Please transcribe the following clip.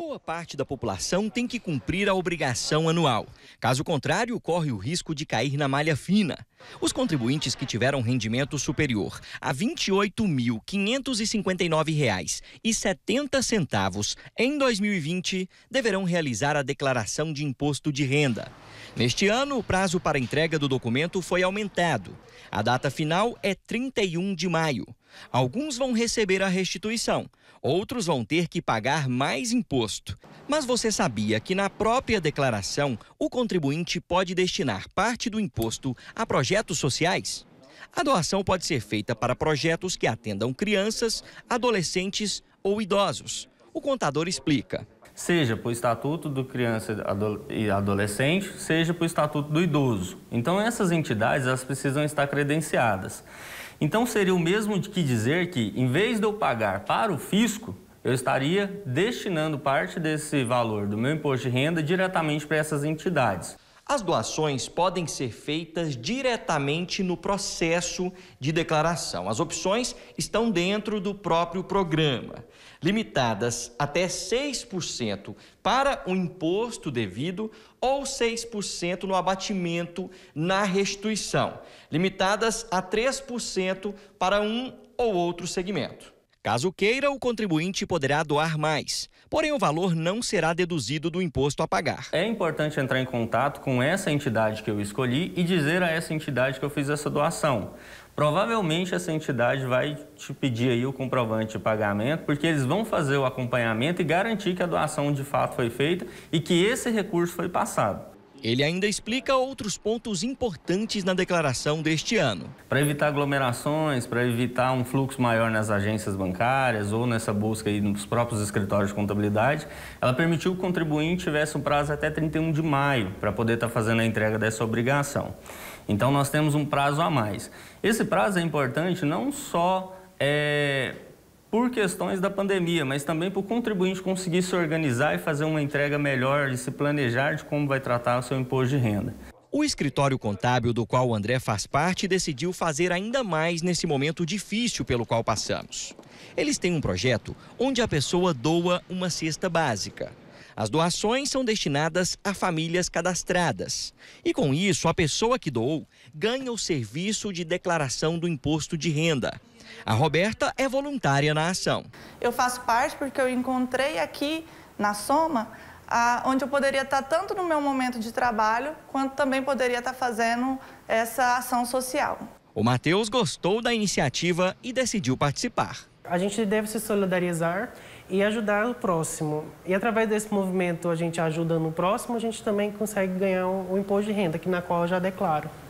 Boa parte da população tem que cumprir a obrigação anual. Caso contrário, corre o risco de cair na malha fina. Os contribuintes que tiveram rendimento superior a R$ 28.559,70 em 2020 deverão realizar a declaração de imposto de renda. Neste ano, o prazo para entrega do documento foi aumentado. A data final é 31 de maio. Alguns vão receber a restituição, outros vão ter que pagar mais imposto. Mas você sabia que na própria declaração, o contribuinte pode destinar parte do imposto a projetos projetos sociais. A doação pode ser feita para projetos que atendam crianças, adolescentes ou idosos. O contador explica. Seja por Estatuto do Criança e Adolescente, seja por Estatuto do Idoso. Então, essas entidades elas precisam estar credenciadas. Então, seria o mesmo que dizer que, em vez de eu pagar para o fisco, eu estaria destinando parte desse valor do meu imposto de renda diretamente para essas entidades. As doações podem ser feitas diretamente no processo de declaração. As opções estão dentro do próprio programa, limitadas até 6% para o imposto devido ou 6% no abatimento na restituição, limitadas a 3% para um ou outro segmento. Caso queira, o contribuinte poderá doar mais, porém o valor não será deduzido do imposto a pagar. É importante entrar em contato com essa entidade que eu escolhi e dizer a essa entidade que eu fiz essa doação. Provavelmente essa entidade vai te pedir aí o comprovante de pagamento, porque eles vão fazer o acompanhamento e garantir que a doação de fato foi feita e que esse recurso foi passado. Ele ainda explica outros pontos importantes na declaração deste ano. Para evitar aglomerações, para evitar um fluxo maior nas agências bancárias ou nessa busca aí nos próprios escritórios de contabilidade, ela permitiu que o contribuinte tivesse um prazo até 31 de maio para poder estar tá fazendo a entrega dessa obrigação. Então nós temos um prazo a mais. Esse prazo é importante não só é por questões da pandemia, mas também para o contribuinte conseguir se organizar e fazer uma entrega melhor e se planejar de como vai tratar o seu imposto de renda. O escritório contábil do qual o André faz parte decidiu fazer ainda mais nesse momento difícil pelo qual passamos. Eles têm um projeto onde a pessoa doa uma cesta básica. As doações são destinadas a famílias cadastradas. E com isso, a pessoa que doou ganha o serviço de declaração do imposto de renda. A Roberta é voluntária na ação. Eu faço parte porque eu encontrei aqui na Soma onde eu poderia estar tanto no meu momento de trabalho, quanto também poderia estar fazendo essa ação social. O Matheus gostou da iniciativa e decidiu participar a gente deve se solidarizar e ajudar o próximo. E através desse movimento, a gente ajudando o próximo, a gente também consegue ganhar o imposto de renda, que na qual eu já declaro.